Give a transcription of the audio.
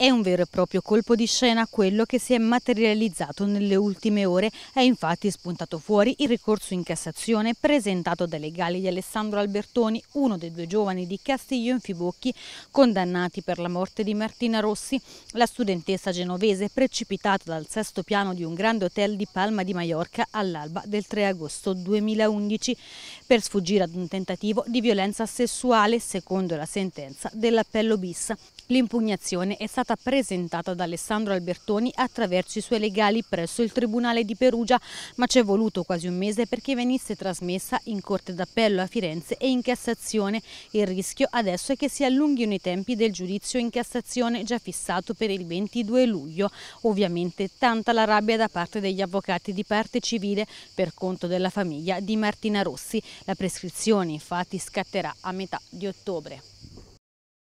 È un vero e proprio colpo di scena quello che si è materializzato nelle ultime ore. È infatti spuntato fuori il ricorso in Cassazione presentato dai legali di Alessandro Albertoni, uno dei due giovani di Castiglio in Fibocchi condannati per la morte di Martina Rossi, la studentessa genovese precipitata dal sesto piano di un grande hotel di Palma di Maiorca all'alba del 3 agosto 2011 per sfuggire ad un tentativo di violenza sessuale secondo la sentenza dell'appello bis. L'impugnazione è stata stata presentata da Alessandro Albertoni attraverso i suoi legali presso il Tribunale di Perugia, ma ci è voluto quasi un mese perché venisse trasmessa in Corte d'Appello a Firenze e in Cassazione. Il rischio adesso è che si allunghino i tempi del giudizio in Cassazione già fissato per il 22 luglio. Ovviamente tanta la rabbia da parte degli avvocati di parte civile per conto della famiglia di Martina Rossi. La prescrizione infatti scatterà a metà di ottobre.